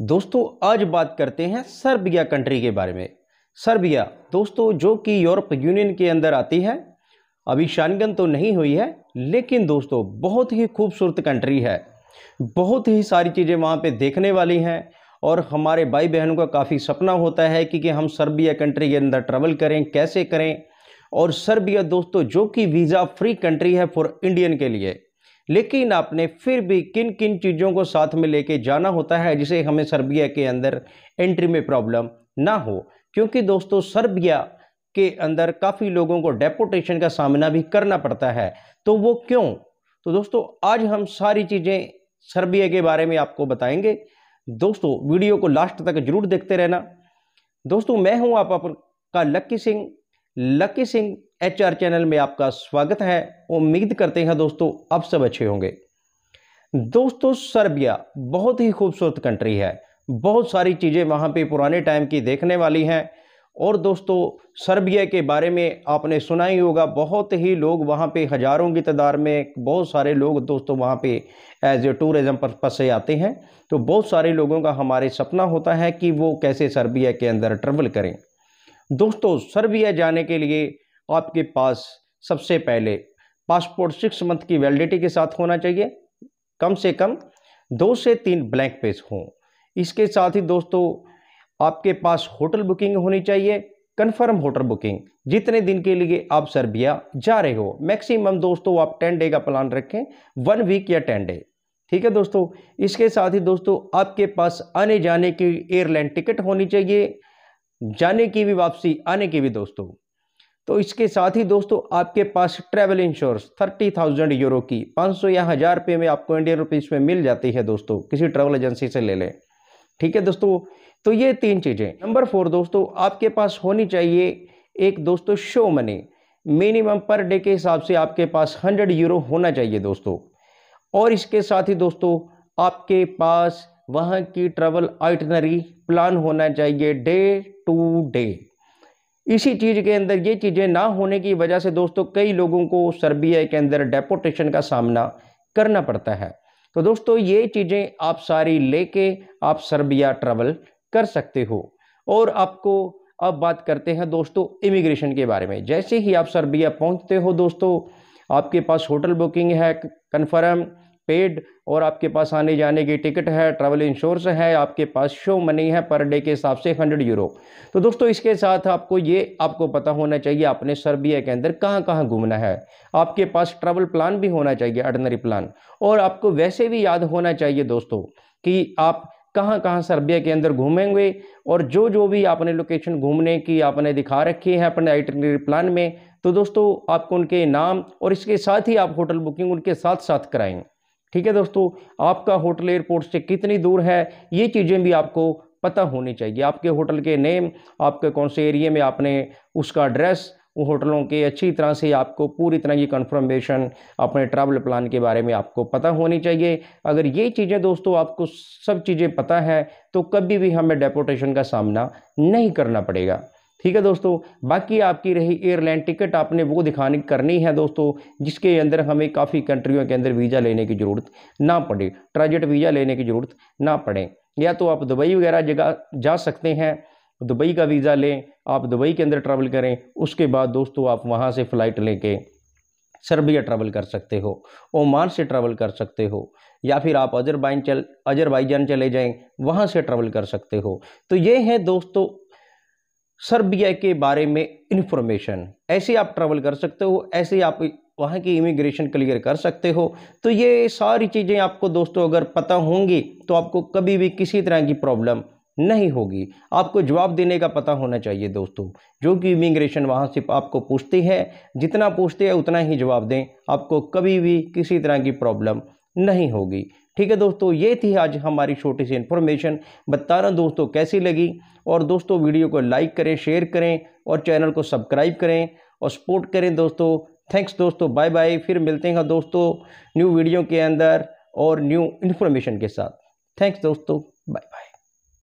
दोस्तों आज बात करते हैं सर्बिया कंट्री के बारे में सर्बिया दोस्तों जो कि यूरोप यूनियन के अंदर आती है अभी शानगन तो नहीं हुई है लेकिन दोस्तों बहुत ही खूबसूरत कंट्री है बहुत ही सारी चीज़ें वहाँ पे देखने वाली हैं और हमारे भाई बहनों का काफ़ी सपना होता है कि, कि हम सर्बिया कंट्री के अंदर ट्रेवल करें कैसे करें और सर्बिया दोस्तों जो कि वीज़ा फ्री कंट्री है फॉर इंडियन के लिए लेकिन आपने फिर भी किन किन चीज़ों को साथ में लेके जाना होता है जिसे हमें सर्बिया के अंदर एंट्री में प्रॉब्लम ना हो क्योंकि दोस्तों सर्बिया के अंदर काफ़ी लोगों को डेपोटेशन का सामना भी करना पड़ता है तो वो क्यों तो दोस्तों आज हम सारी चीज़ें सर्बिया के बारे में आपको बताएंगे दोस्तों वीडियो को लास्ट तक जरूर देखते रहना दोस्तों मैं हूं आप आपका Lucky Singh Lucky Singh H R channel में आपका स्वागत है उम्मीद करते हैं दोस्तों आप सब अच्छे होंगे दोस्तों सर्बिया बहुत ही खूबसूरत कंट्री है बहुत सारी चीज़ें वहाँ पे पुराने टाइम की देखने वाली हैं और दोस्तों सर्बिया के बारे में आपने सुना ही होगा बहुत ही लोग वहाँ पे हज़ारों की तादाद में बहुत सारे लोग दोस्तों वहाँ पे एज ए टूरिज़म पर्पज़ से आते हैं तो बहुत सारे लोगों का हमारे सपना होता है कि वो कैसे सर्बिया के अंदर ट्रेवल करें दोस्तों सर्बिया जाने के लिए आपके पास सबसे पहले पासपोर्ट सिक्स मंथ की वैलिडिटी के साथ होना चाहिए कम से कम दो से तीन ब्लैंक पेज हों इसके साथ ही दोस्तों आपके पास होटल बुकिंग होनी चाहिए कन्फर्म होटल बुकिंग जितने दिन के लिए आप सर्बिया जा रहे हो मैक्सिमम दोस्तों आप टेन डे का प्लान रखें वन वीक या टेन डे ठीक है दोस्तों इसके साथ ही दोस्तों आपके पास आने जाने की एयरलाइन टिकट होनी चाहिए जाने की भी वापसी आने की भी दोस्तों तो इसके साथ ही दोस्तों आपके पास travel insurance thirty thousand euro की पाँच सौ या हज़ार रुपये में आपको इंडियन रुपीज़ में मिल जाती है दोस्तों किसी ट्रैवल एजेंसी से ले लें ठीक है दोस्तों तो ये तीन चीज़ें नंबर फोर दोस्तों आपके पास होनी चाहिए एक दोस्तों show money minimum per day के हिसाब से आपके पास हंड्रेड यूरो होना चाहिए दोस्तों और इसके साथ ही दोस्तों आपके पास वहाँ की ट्रैवल आइटनरी प्लान होना चाहिए डे टू डे इसी चीज़ के अंदर ये चीज़ें ना होने की वजह से दोस्तों कई लोगों को सर्बिया के अंदर डेपोटेशन का सामना करना पड़ता है तो दोस्तों ये चीज़ें आप सारी लेके आप सर्बिया ट्रैवल कर सकते हो और आपको अब बात करते हैं दोस्तों इमिग्रेशन के बारे में जैसे ही आप सर्बिया पहुंचते हो दोस्तों आपके पास होटल बुकिंग है कन्फर्म पेड और आपके पास आने जाने की टिकट है ट्रैवल इंश्योरेंस है आपके पास शो मनी है पर डे के हिसाब से हंड्रेड यूरो तो दोस्तों इसके साथ आपको ये आपको पता होना चाहिए आपने सर्बिया के अंदर कहाँ कहाँ घूमना है आपके पास ट्रैवल प्लान भी होना चाहिए अर्डनरी प्लान और आपको वैसे भी याद होना चाहिए दोस्तों कि आप कहाँ कहाँ सर्बिया के अंदर घूमेंगे और जो जो भी आपने लोकेशन घूमने की आपने दिखा रखी है अपने आइटनरी प्लान में तो दोस्तों आपको उनके नाम और इसके साथ ही आप होटल बुकिंग उनके साथ साथ कराएंगे ठीक है दोस्तों आपका होटल एयरपोर्ट से कितनी दूर है ये चीज़ें भी आपको पता होनी चाहिए आपके होटल के नेम आपके कौन से एरिए में आपने उसका एड्रेस उन होटलों के अच्छी तरह से आपको पूरी तरह की कन्फर्मेशन अपने ट्रैवल प्लान के बारे में आपको पता होनी चाहिए अगर ये चीज़ें दोस्तों आपको सब चीज़ें पता है तो कभी भी हमें डेपोटेशन का सामना नहीं करना पड़ेगा ठीक है दोस्तों बाकी आपकी रही एयरलाइन टिकट आपने वो दिखाने करनी है दोस्तों जिसके अंदर हमें काफ़ी कंट्रियों के अंदर वीज़ा लेने की ज़रूरत ना पड़े ट्रांजिट वीज़ा लेने की ज़रूरत ना पड़े या तो आप दुबई वगैरह जगह जा सकते हैं दुबई का वीज़ा लें आप दुबई के अंदर ट्रैवल करें उसके बाद दोस्तों आप वहाँ से फ़्लाइट लेके सर्बिया ट्रैवल कर सकते हो ओमान से ट्रैवल कर सकते हो या फिर आप अजरबाइन चल अजरबाईजान चले जाएं वहाँ से ट्रैवल कर सकते हो तो ये हैं दोस्तों सर्बिया के बारे में इन्फॉर्मेशन ऐसे आप ट्रैवल कर सकते हो ऐसे आप वहाँ की इमिग्रेशन क्लियर कर सकते हो तो ये सारी चीज़ें आपको दोस्तों अगर पता होंगी तो आपको कभी भी किसी तरह की प्रॉब्लम नहीं होगी आपको जवाब देने का पता होना चाहिए दोस्तों जो कि इमिग्रेशन वहाँ से आपको पूछती है जितना पूछते हैं उतना ही जवाब दें आपको कभी भी किसी तरह की प्रॉब्लम नहीं होगी ठीक है दोस्तों ये थी आज हमारी छोटी सी इन्फॉर्मेशन बता रहा दोस्तों कैसी लगी और दोस्तों वीडियो को लाइक करें शेयर करें और चैनल को सब्सक्राइब करें और सपोर्ट करें दोस्तों थैंक्स दोस्तों बाय बाय फिर मिलते हैं दोस्तों न्यू वीडियो के अंदर और न्यू इन्फॉर्मेशन के साथ थैंक्स दोस्तों बाय बाय